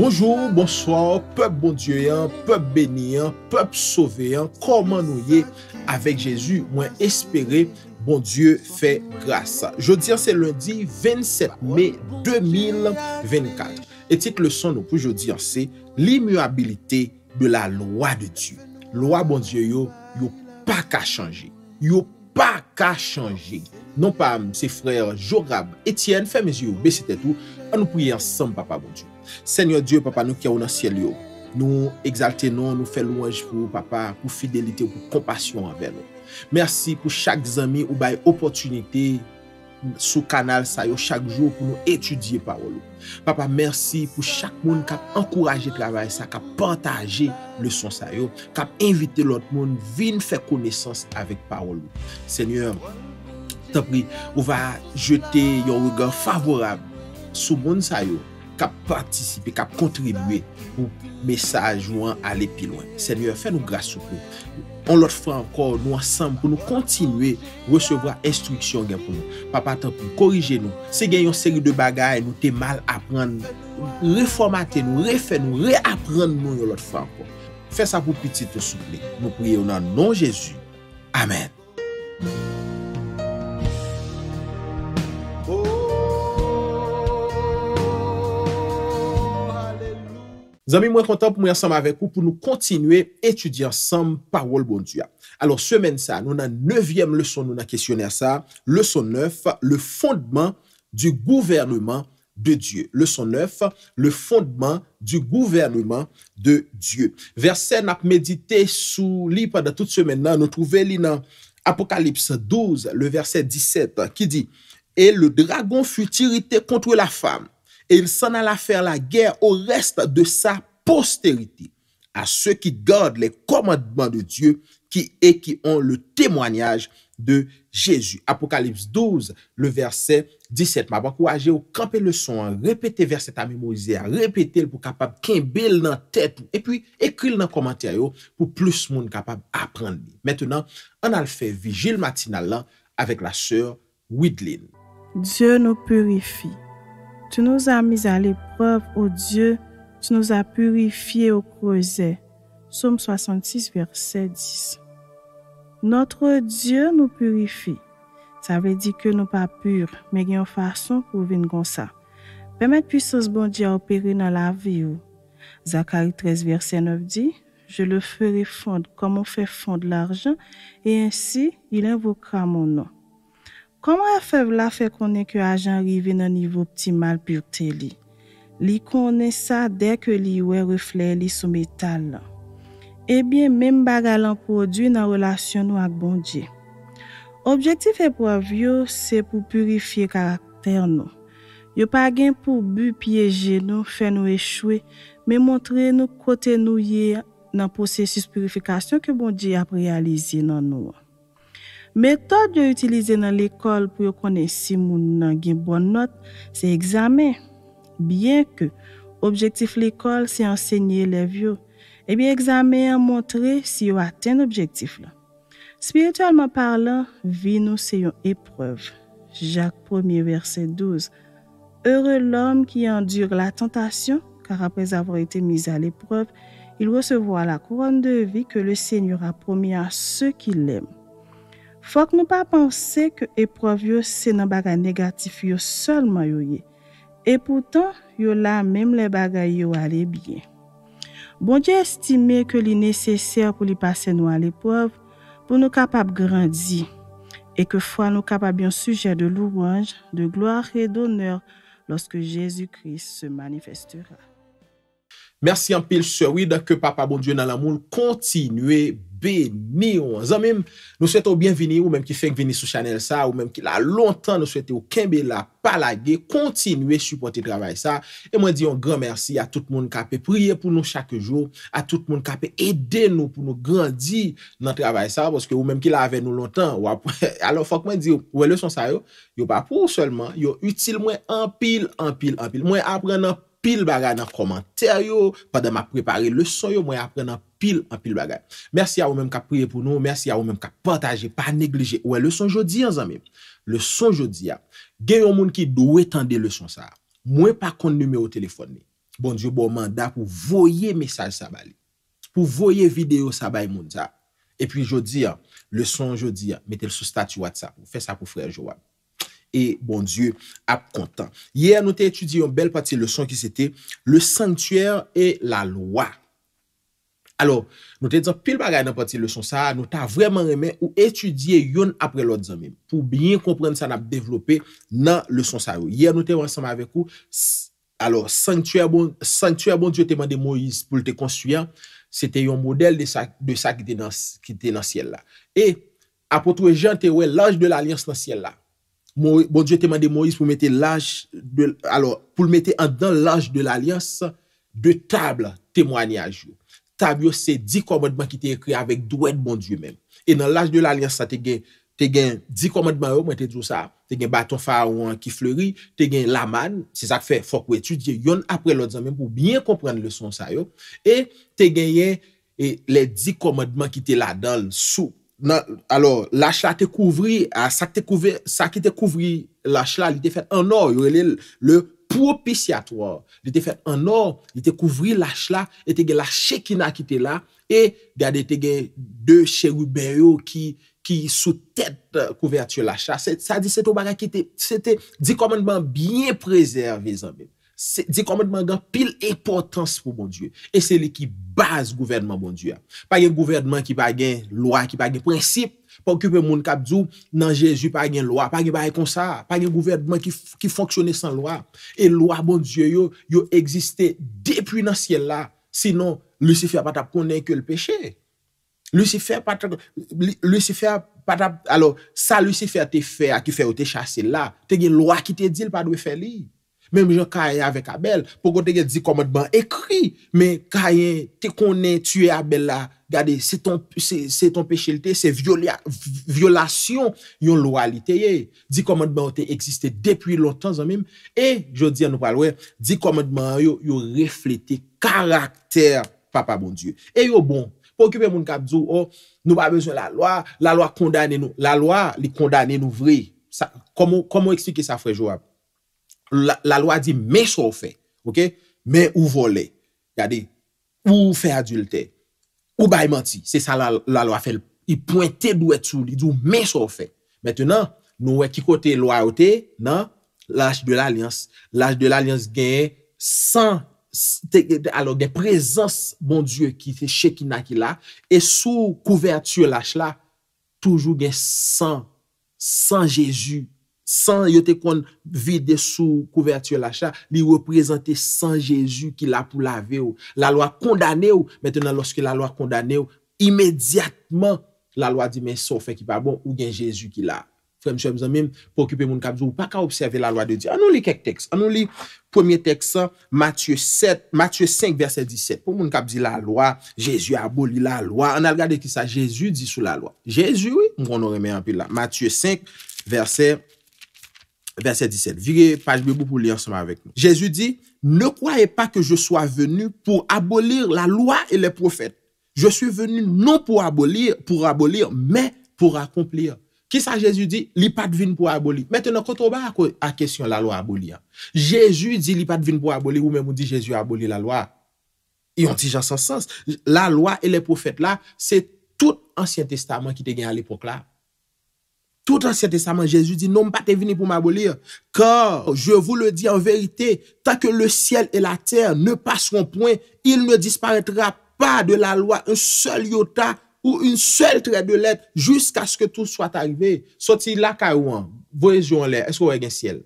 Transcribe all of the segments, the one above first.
Bonjour, bonsoir, pep bon dieu yan, pep beni yan, pep sove yan, koman nou ye avek jezu mwen espere, bon dieu fe grasa. Jodi an se lundi 27 mey 2024. Etik le son nou pou jodi an se, li muabilite de la loa de dieu. Lowa bon dieu yo, yo pa ka chanje. Yo pa ka chanje. Non pa mse freyre Jorab, Etienne, Femezio, Besetetou, an nou pou ye ansam papa bon dieu. Senyor Diyo papa nou kè ou nan sèl yo Nou egzalte nou, nou fè louanj pou papa Pou fidelite ou pou kompasyon an bel Mersi pou chak zami ou bay Opotunite Sou kanal sa yo chak jou Pou nou etudye parol Papa mersi pou chak moun Kap ankouraje travay sa Kap pantaje le son sa yo Kap invite lot moun vin fè konesans Avèk parol Senyor Ou va jete yon wigan favorab Sou moun sa yo ka partisipe, ka kontribuye pou mesaj jouan ale pilouan. Seigneur, fè nou gras souple. On lot fè ankor nou ansan pou nou kontinue recevwa instruksyon gen pou nou. Pa patan pou korije nou. Se gen yon seri de bagay, nou te mal apren, reformate nou, refè nou, reapren nou yon lot fè ankor. Fè sa pou piti te souple. Nou priye ou nan non Jezu. Amen. Zami mwen kontan pou mwen yansanm avek ou pou nou kontinue etudi yansanm par Wolbondia. Alors, semen sa, nou nan nevyem leson nou nan kesyoner sa. Leson neuf, le fondman du gouvernman de Diyo. Leson neuf, le fondman du gouvernman de Diyo. Versen ap medite sou li padan tout semen nan nou trouve li nan Apokalips 12, le versen 17, ki di, E le dragon futirite kontwe la fam. Et il s'en a la faire la guerre au reste de sa postérité. A ceux qui gardent les commandements de Dieu et qui ont le témoignage de Jésus. Apocalypse 12, le verset 17. M'a bakou aje ou kampe le son, repéter verset a mémoriser, repéter pou kapab kembe l nan tèt, et puis ekri l nan komentaryo pou plus moun kapab aprenne. Mètè nan, an al fè vigile matinal lan avèk la sèr Wydlin. Dje nou purifi, Tu nous as mis à l'épreuve, ô oh Dieu, tu nous as purifiés au creuset. Psaume 66, verset 10. Notre Dieu nous purifie. Ça veut dire que nous pas purs, mais il y a une façon pour venir comme ça. Permettre puissance bon Dieu à opérer dans la vie. Zacharie 13, verset 9 dit, je le ferai fondre comme on fait fondre l'argent, et ainsi il invoquera mon nom. Koman a e fev la fe konen ki ajan rive nan nivou optimal pyrte li? Li konen sa dek li we refle li sou metal la. Ebyen, menm baga lan prodwi nan relasyon nou ak bondje. Objektif epwa vyo, se pou purifi karakter nou. Yo pa gen pou bu pyeje nou, fe nou echwe, men montre nou kote nou ye nan posesis purifikasyon ke bondje ap realizye nan nou an. Metode yo utilize nan l'ekol pou yo konen si moun nan gen bon not, se examen. Bien ke, objektif l'ekol se ensegne lev yo, e eh bi examen yon montre si yo aten objektif la. Spiritualman parlant, vi nou se yon eprev. Jacques 1, verset 12 Ere l'om ki yon dure la tentasyon, kar apre zavar ete mize al eprev, il resevo a la kouran de vi ke le seigne yon apomi a se ki l'em. Fok nou pa panse ke eprovyo se nan bagay negatif yo solman yo ye. E poutan, yo la mem le bagay yo alebyen. Bondye estime ke li neseser pou li pase nou alepov pou nou kapab grandzi. E ke fwa nou kapab yon suje de louwange, de gloare et d'onor loske Jezu Kris se manifestera. Mersi yon pil soui da ke papa bondye nan la moun kontinue. Beni ou an. Zanmim, nou souwete ou bienvini ou menm ki fek vini sou chanel sa, ou menm ki la lontan nou souwete ou kembe la palage, kontinwe supote travay sa, e mwen di yon gran mersi a tout moun kape priye pou nou chake jou, a tout moun kape ede nou pou nou grandi nan travay sa, poske ou menm ki la ave nou lontan, ou apre alon fok mwen di, ouwe le son sa yo, yo pa pou, solman, yo util mwen anpil, anpil, anpil, mwen apre nan pil bagay nan komanteryo, padan ma prepare le son yo, mwen apren nan pil, an pil bagay. Mersi ya ou menm ka priye pou nou, mersi ya ou menm ka pataje, pa neglije. Ouwe, le son jodi an zanmim. Le son jodi an, gen yon moun ki dowe tende le son sa. Mwen pa kont nume ou telefon mi. Bon diyo bon manda pou voye mesaj sa bali. Pou voye video sa bay moun sa. E pi jodi an, le son jodi an, metel sou statu wad sa. Fè sa pou frèl jowan. E bon diyo ap kontan. Ye an nou te etudi yon bel pati le son ki sete, le sanktyer e la lwa. Alo, nou te etu pil bagay nan pati le son sa, nou ta vreman remen ou etudi yon apre lwa de zanmen, pou bin yon komprende sa nan ap devlope nan le son sa ou. Ye an nou te wansama avek ou, alo, sanktyer bon diyo te mande Moïse pou lte konstuyen, sete yon model de sa ki te nan siel la. E apotwe jante we lange de la lians nan siel la. Bon diyo temande Moïse pou mette an dan l'anj de l'alyans de tabl temwanyaj yo. Tabl yo se di komodman ki te ekri avèk dwen bon diyo men. E nan l'anj de l'alyans sa te gen di komodman yo, mwen te djou sa, te gen baton fawan ki fleuri, te gen laman, se sak fe fok wè tu, diyon apre lòd zanmen pou byen kompren le son sa yo. E te gen ye le di komodman ki te la dal sou. nan, alor, lache la te kouvri, sa te kouvri, sa ki te kouvri lache la, li te fet anor, yo ele le propisyatro, li te fet anor, li te kouvri lache la, e te ge lache ki na ki te la, e gade te ge de chè wibèyo ki sou tèt euh, kouverti yo lache la, sa di se to baga ki te, se te di komandman biye prezervi zanbe. Se dikometman gen pil importans pou bon Diyo. E se li ki base gouvernman bon Diyo ya. Pa gen gouvernman ki pa gen lwa, ki pa gen prinsip, pa okype moun kap djou, nan Jezou pa gen lwa, pa gen pa gen konsa, pa gen gouvernman ki foksyone san lwa. E lwa bon Diyo yo, yo egziste depri nan siel la, sinon Lucifer patap konen ke l peche. Lucifer patap, Lucifer patap, alo sa Lucifer te fe a ki fe ou te chase la, te gen lwa ki te dil pa dwe fe li. Mèm jò kaya yè avèk Abel, pou kote yè di komèdman ekri, mè kaya yè, te konè, tuè Abel la, gade, se ton pechilte, se violasyon yon loalite yè. Di komèdman ote eksiste depi lò tan zan mèm, e, jò di an nou pal wè, di komèdman yò, yò reflete karakter papa bon Diyo. E yò bon, pou okype moun kapdjou, oh, nou pa besyon la loa, la loa kondane nou, la loa li kondane nou vri, komon eksplike sa frejou api? La lwa di me sou fe, ok? Me ou vole, gade, ou fe adulte, ou baymenti. Se sa la lwa fe, i pointe dwe sou, di dwe me sou fe. Metenan, nou we ki kote lwa ote, nan, l'aj de l'alyans. L'aj de l'alyans genye san, alo genye prezans mon die ki se chekina ki la, e sou kouvertu l'aj la, toujou genye san, san Jezu. San yote kon vide sou kouvertu la chan, li reprezenti san Jezu ki la pou la ve ou. La lo a kondane ou, metenan loske la lo a kondane ou, imediatman la lo a di men so fe ki pa bon, ou gen Jezu ki la. Fremse mizan mim, pou okipe moun kap di ou, pa ka observe la lo a de di. Anon li kek teks. Anon li pwemye teks sa, Matye 5, verset 17. Pou moun kap di la lo a, Jezu aboli la lo a. An al gade ki sa, Jezu di sou la lo a. Jezu, moun konon reme anpil la. Matye 5, verset 17. verset 17. Virez page Bible pour lire ensemble avec nous. Jésus dit, ne croyez pas que je sois venu pour abolir la loi et les prophètes. Je suis venu non pour abolir, pour abolir, mais pour accomplir. Qui ça Jésus dit, il pas venu pour abolir. Maintenant, quand on va à question la loi abolir, Jésus dit, il pas venu pour abolir, ou même on dit Jésus a aboli la loi. Et ont dit, j'en sens sens. La loi et les prophètes là, c'est tout Ancien Testament qui était gagné à l'époque là. Tout an sè tesaman, Jésus di, non m'bate vini pou m'abolir, ka, je vous le di en vérité, ta ke le ciel et la terre ne passeront point, il ne disparaitra pa de la loi, un seul yota ou un seul trait de l'être, jusqu'à ce que tout soit arrivé. Soti laka ouan, voyez-vous en l'air, est-ce que vous voyez un ciel?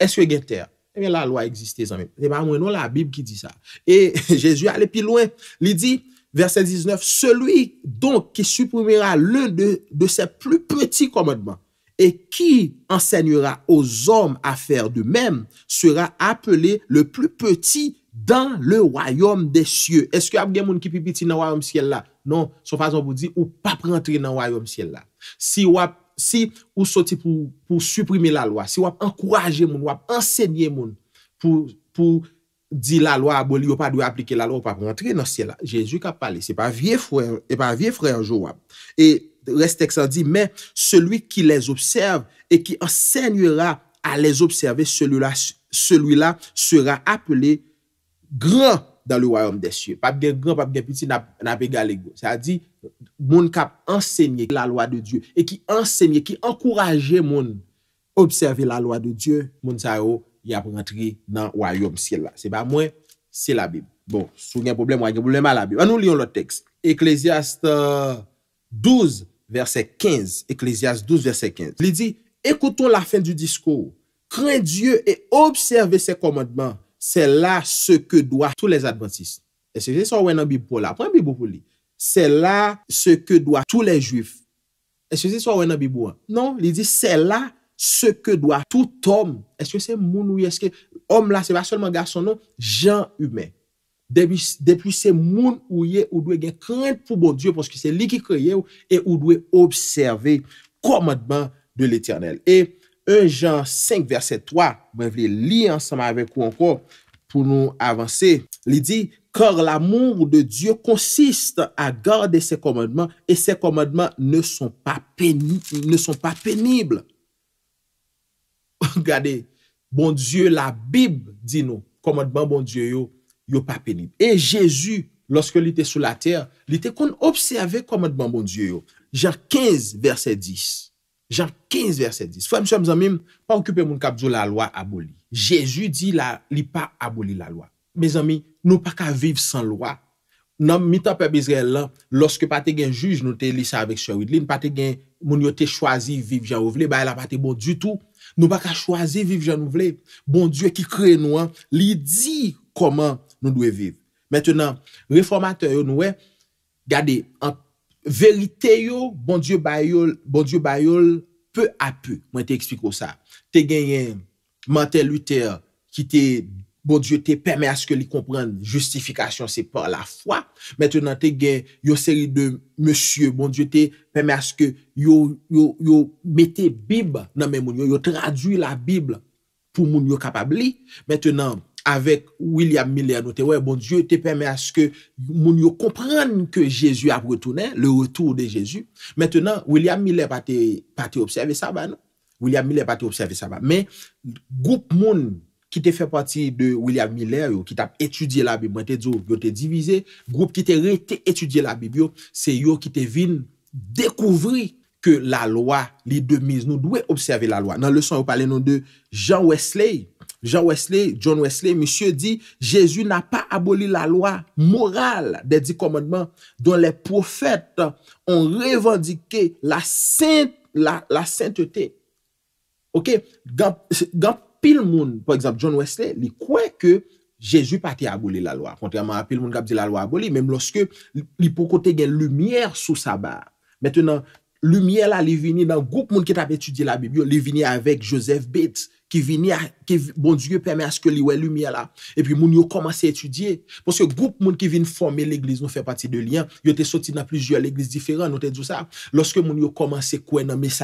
Est-ce que vous voyez un terre? Eh bien, la loi existe, les amis. Eh bien, moi, non la Bible qui dit ça. Et Jésus, alé pi loin, li di, verset 19, celui donc qui supprimera l'un de, de ses plus petits commandements et qui enseignera aux hommes à faire de même sera appelé le plus petit dans le royaume des cieux. Est-ce qu'il y a quelqu'un qui peut petits dans le royaume ciel là? Non, son façon vous dit ou pas rentrer dans le royaume ciel là. Si vous si ou sorti pour, pour supprimer la loi, si vous encouragez mon ou vous enseigner mon pour, pour Di la lo a boli, yo pa dwe aplike la lo pa pwantre, non se la. Jezou kap pale, se pa vie fwe, e pa vie fwe anjou wap. E reste ek san di, men, seloui ki les observe, e ki ensegnera a les observe, seloui la sera apele gran dan le woyom desye. Pap gen gran, pap gen piti, na pe galegyo. Sa di, moun kap ensegnere la lo a de Diyo, e ki ensegnere, ki ankouraje moun, observe la lo a de Diyo, moun sa yo, Y ap rentri nan wayom skelwa. Se ba mwen, se la bib. Bon, sou gen problem wagen, bouleman la bib. Anou liyon lo teks. Eklésiast 12, euh, verset 15. Eklésiast 12, verset 15. Li di, ekouton la fin du diskou. Kren dieu e observe se komadman. Se la se ke dwa tou les adventistes. E se jen so wè nan bib pou la. Pwen bibou pou li? Se la se ke dwa tou les juifs. E se jen so wè nan bibou an? Non, li di, se la... Seke dwa tout om, eske se moun ouye, eske om la se va solman ga son nou, jan humen. Depi se moun ouye, ou dwe gen kren pou bon Diyo pwoski se li ki koye ou, e ou dwe observe komadman de l'Eternel. E un jan 5 verset 3, mwen vle li ansama avek ou ankon pou nou avanse, li di, kor l'amou de Diyo konsiste a gade se komadman, e se komadman ne son pa penible. Gade, bon dieu la bib di nou, komad ban bon dieu yo, yo pa penib. E Jezu, loske li te sou la ter, li te kon observe komad ban bon dieu yo. Jean 15, verset 10. Jean 15, verset 10. Foye msèm zanmim, pa okype moun kabdjou la loa aboli. Jezu di la, li pa aboli la loa. Me zanmi, nou pa ka viv san loa. Nom, mitan pe bizre lan, loske pati gen juj nou te lisa avek sou, li pati gen moun yo te chwazi viv jan ou vle, ba la pati bon du tou, Nou bak a chwaze viv jan ouvle. Bon Diyo ki kre nou an, li di koman nou dwe viv. Mètè nan, reformate yo nou an, gade, an verite yo, bon Diyo bayol, bon Diyo bayol, pe apu, mwen te ekspiko sa. Te genyen, mantè luter, ki te... bon diyo te permè aske li kompren justifikasyon se par la fwa. Mètè nan te gen bon yo seri de monsye, bon diyo te permè aske yo metè bib nan men moun yo, yo tradwi la bib pou moun yo kapabli. Mètè nan, avèk William Miller anote, wè, bon diyo te permè aske moun yo kompren ke Jésus ap retounè, le retou de Jésus. Mètè nan, William Miller pa te pa te obseve sa ba, nan? William Miller pa te obseve sa ba, men goup moun ki te fè pati de William Miller yo, ki te ap etudye la bibi, mwen te djo yo te divize, group ki te rete etudye la bibi yo, se yo ki te vin dekouvri ke la loa li de miz nou dwe observe la loa. Nan le son yo pale nou de Jean Wesley, Jean Wesley, John Wesley, misye di, Jezu na pa aboli la loa moral de di komodman, don le profet on revandike la saint, la sainteté. Ok, gant, pil moun, por ekzap, John Wesley, li kwe ke, Jezu pati a goli la loa, kontreman, pil moun kap di la loa a goli, menm loske, li pou kote gen lumièr sou sa bar, mettenan, lumiè la li vini nan group moun ki tap etudi la Bibyo, li vini avek Joseph Bates, ki vini a, ki bon Diyo peme aske li we lumiè la, epi moun yo komanse etudie, poske group moun ki vini forme l'Eglise, nou fe pati de liyan, yo te soti nan plijyo l'Eglise diferan, nou te djou sa, loske moun yo komanse kwen nan mes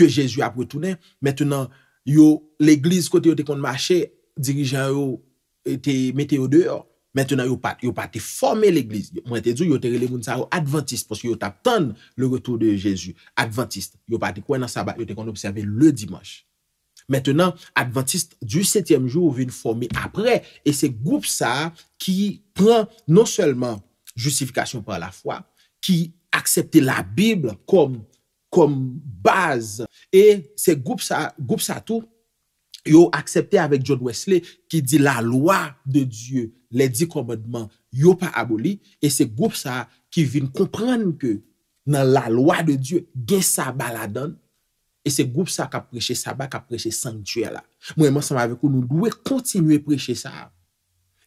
ke Jezu apwetounen, maintenant, yo, l'Eglise, kote yo te kon mache, dirijan yo, te mete yo deor, maintenant, yo pati, yo pati forme l'Eglise, mwen te djou, yo te relegoun sa yo Adventiste, poske yo tap ton le retou de Jezu, Adventiste, yo pati kwen an sabat, yo te kon observe le Dimanche. Maintenant, Adventiste, du 7e jou, vini forme apre, e se goup sa, ki pran, non selman, justifikasyon par la fwa, ki aksepte la Bible, kon, kom baz. E se goup sa tou, yo aksepte avèk John Wesley ki di la lwa de Diyo le di komodman, yo pa aboli, e se goup sa ki vin kompran ke nan la lwa de Diyo, gen sa baladan, e se goup sa ka preche saba, ka preche sanktyela. Mwen mwen sam avekou, nou dwe kontinwe preche saba.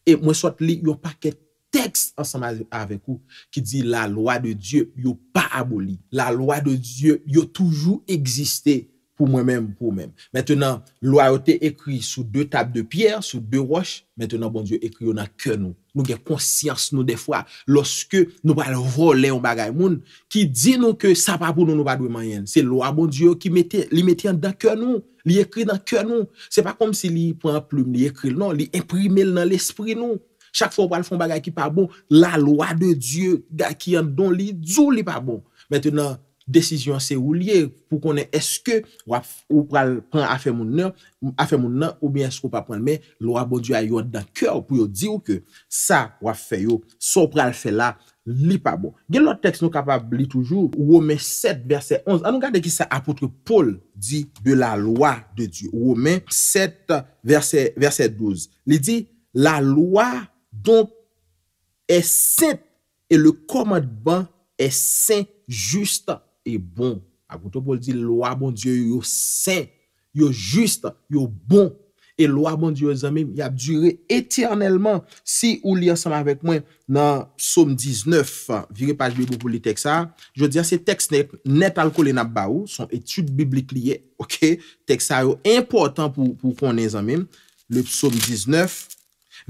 E mwen sot li yo pa ket Tekst ansama avekou ki di la loa de Diyo yo pa aboli. La loa de Diyo yo toujou egziste pou mwen menm pou menm. Mètè nan, loa yo te ekri sou de tab bon de pier, sou de roche. Mètè nan, bon Diyo, ekri yo nan kè nou. Nou gen konsyans nou defwa. Lorske nou pal vole ou bagay moun, ki di nou ke sa pa pou nou nou padwe manyen. Se loa bon Diyo ki mette, li mette yon nan kè nou. Li ekri nan kè nou. Se pa kom si li pou an ploum, li ekri nou. Li imprimel nan l'espri nou. chak fò ou pral fòm bagay ki pa bon, la lwa de Diyo, ga ki yon don li, djou li pa bon. Mètè nan, desisyon se ou liye, pou konen eske, wap ou pral pran afe moun nan, afe moun nan, ou bien sou pa pran men, lwa bon Diyo a yon dan kèw, pou yo di ou ke, sa wap fè yo, sa ou pral fè la, li pa bon. Gen lòt tekst nou kapab li toujou, ou wò men 7 versè 11, an ah, nou gade ki sa apotre Paul, di be la lwa de Diyo, ou wò men 7 versè 12, li di la lwa, Don, e sè, e le komat ban, e sè, justa, e bon. A koutou pou l'di, lwa bon Diyo yo sè, yo justa, yo bon. E lwa bon Diyo yon zanmim, yap dure eternèlman. Si ou li yasama vek mwen nan psaum 19, viri pach bi goupou li teksa, jwou diya se teks net al kol e nap ba ou, son etut biblik liye, ok, teksa yo important pou konen zanmim, le psaum 19,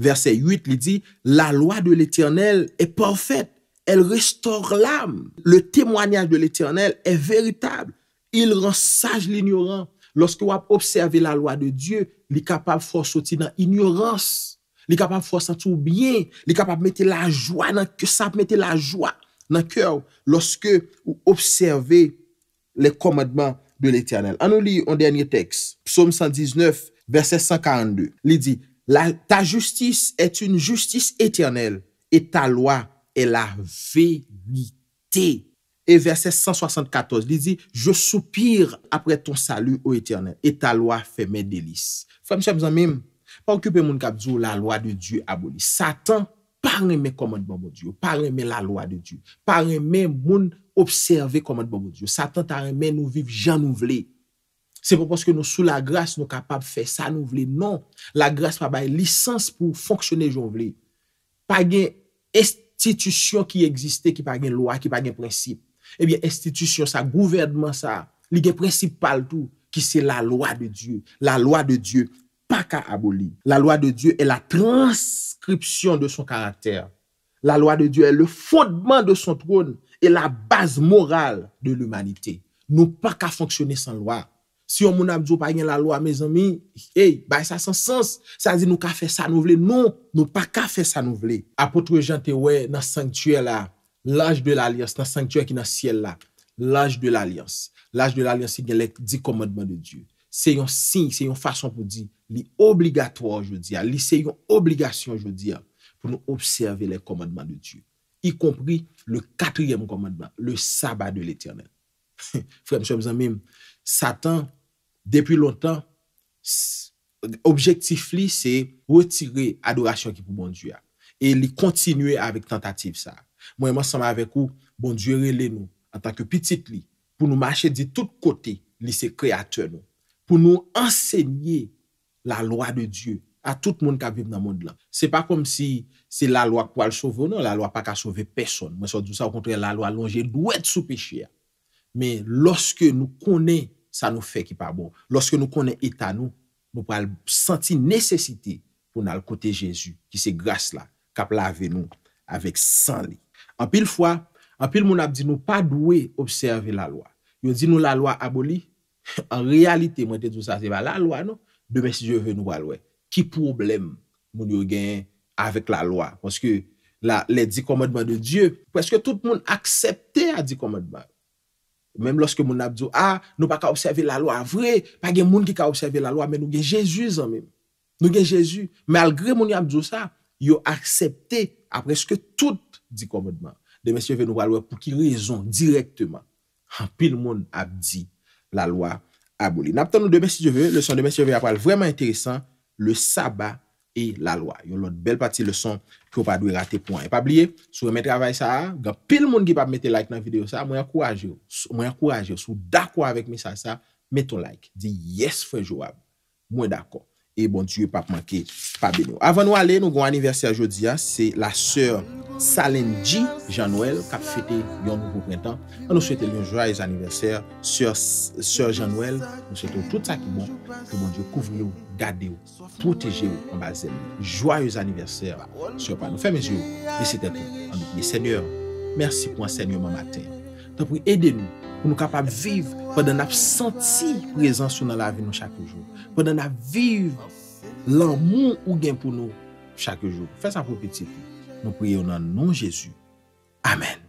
Verset 8 li di, la loa de l'Eternel e parfet, el restore l'am. Le temwanyaj de l'Eternel e veritab. Il ran saj l'ignorant. Lorske wap observe la loa de Diyo, li kapab fos soti nan ignorans. Li kapab fos santi oubyen. Li kapab mette la jwa nan kyo. Samp mette la jwa nan kyo. Lorske wap observe le komadman de l'Eternel. An nou li an denye teks. Psalm 119 verset 142. Li di, Ta justice et une justice éternelle et ta loi et la vérité. Et verset 174, il dit, je soupire après ton salut au éternel et ta loi fait mes délices. Frère M. Zanmim, pa okupe moun kapzou la loi de Dieu abolie. Satan pa remè komon de bon bon Dieu, pa remè la loi de Dieu, pa remè moun observe komon de bon bon Dieu. Satan ta remè nou vive janouvelé. Se pou poske nou sou la grase nou kapab fè sa nou vle. Non, la grase pa bay lisans pou fonksyonè joun vle. Pa gen estitisyon ki egziste, ki pa gen loa, ki pa gen prensip. Ebyen eh estitisyon sa, gouvernman sa, li gen prensip pal tou, ki se la loa de Diyo. La loa de Diyo pa ka aboli. La loa de Diyo e la transkripsyon de son karakter. La loa de Diyo e le fondman de son troun e la baz moral de l'umanite. Nou pa ka fonksyonè san loa. Si yon moun ap diyo pa yon la lo a me zanmi, hey, ba yon sa san sens. Sa zi nou ka fe sa nou vle. Nou, nou pa ka fe sa nou vle. A potre jan te we nan sanktue la, lanj de l'alyans, nan sanktue ki nan siel la. Lanj de l'alyans. Lanj de l'alyans se gen lè di komadman de Diyo. Se yon sin, se yon fason pou di, li obligatoa oujou diya, li se yon obligasyon oujou diya pou nou observe lè komadman de Diyo. Yi kompri le katriyem komadman, le sabat de l'Eternel. Fremse mizan mèm, Satan, Depi lontan, objektif li se retire adorasyon ki pou moun juya. E li kontinue avik tentatif sa. Mwen mwen sama avik ou, moun juye rele nou, an tanke pitit li, pou nou mache di tout kote li se kreator nou. Pou nou ensegne la loa de Diyo a tout moun ka bib nan moun lan. Se pa kom si se la loa kwa lsove nou, la loa pa ka sove peson. Mwen so di ou sa wakontre la loa lonje lwet sou pechia. Men loske nou konen sa nou fe ki pa bon. Lorske nou konen etan nou, moun pa al senti nesesite pou nan l kote Jezu, ki se gras la, kapla ave nou avek san li. An pil fwa, an pil moun ap di nou pa dwe observe la lwa. Yon di nou la lwa aboli, an realite mwen te dwe sa se ba la lwa nou, de mè si je ven nou alwe. Ki problem moun yon gen avek la lwa? Ponske la di komodman de Diyo, pweske tout moun aksepte a di komodman. Mem loske moun ap diyo, a, ah, nou pa ka observe la lo a vre, pa gen moun ki ka observe la lo a, men nou gen Jezu zan men. Nou gen Jezu, malgre moun yon ap diyo sa, yon aksepte apreske tout di komodman. Demesyeve nou alwe pou ki rezon direktman, an pil moun ap di la lo a aboli. Naptan nou Demesyeve, le son Demesyeve ap al vreman enteresan, le sabat. e la lwa. Yon lot bel pati leson ki ou pa dwe rate pou an. E pa bliye, sou reme travay sa, ga pil moun ki pa mette like nan video sa, mwen akouraje ou. Mwen akouraje ou. Sou dakwa avek me sa sa, mette ou like. Di yes fe jo av. Mwen dakwa. E bon diyo pap manke, pa ben yo. Avan nou ale, nou gon aniverser jodi ya, se la sèr Salendi Jean-Noël, kap fete yon nou pou printan. An nou souwete lyon jwa yon aniverser sèr Jean-Noël. Nou souwete yon tout sa ki bon, ki bon diyo kouv nou, gade ou, proteje ou, an bazen. Jwa yon aniverser sèr Panou. Fèmè zyo, bisite pou. An nou pli, sènyor, mersi pou an sènyor man maten. ta pou ede nou, pou nou kapap viv, pou nan ap santi priye zansou nan la vi nou chakoujou, pou nan ap viv lan moun ou gen pou nou chakoujou. Fes apopitifi, nou priye ou nan nou Jezu. Amen.